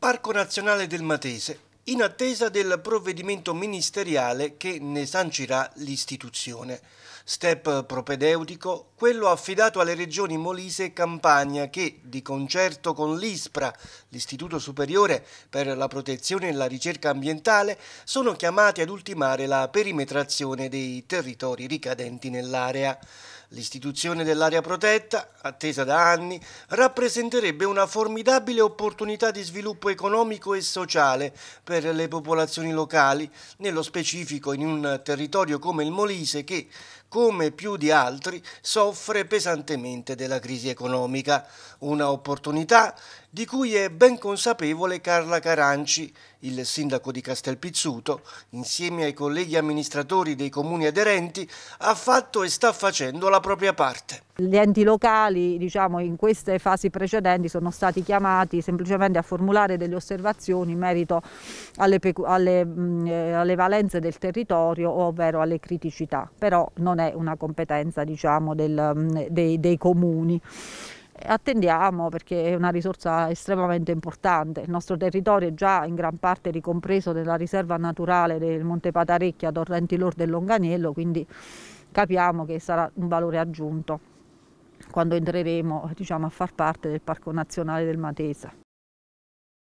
Parco Nazionale del Matese in attesa del provvedimento ministeriale che ne sancirà l'istituzione. Step propedeutico, quello affidato alle regioni Molise e Campania che, di concerto con l'ISPRA, l'Istituto Superiore per la Protezione e la Ricerca Ambientale, sono chiamati ad ultimare la perimetrazione dei territori ricadenti nell'area. L'istituzione dell'area protetta, attesa da anni, rappresenterebbe una formidabile opportunità di sviluppo economico e sociale per le popolazioni locali, nello specifico in un territorio come il Molise che, come più di altri, soffre pesantemente della crisi economica. Una opportunità di cui è ben consapevole Carla Caranci, il sindaco di Castelpizzuto, insieme ai colleghi amministratori dei comuni aderenti, ha fatto e sta facendo la propria parte. Gli enti locali, diciamo, in queste fasi precedenti sono stati chiamati semplicemente a formulare delle osservazioni in merito alle, alle, mh, mm, eh, alle valenze del territorio, ovvero alle criticità, però non è una competenza, diciamo, del, mh, mm, dei, dei comuni attendiamo perché è una risorsa estremamente importante. Il nostro territorio è già in gran parte ricompreso nella riserva naturale del Monte Patarecchia, Torrenti Lorde e Longaniello, quindi capiamo che sarà un valore aggiunto quando entreremo diciamo, a far parte del Parco Nazionale del Matesa.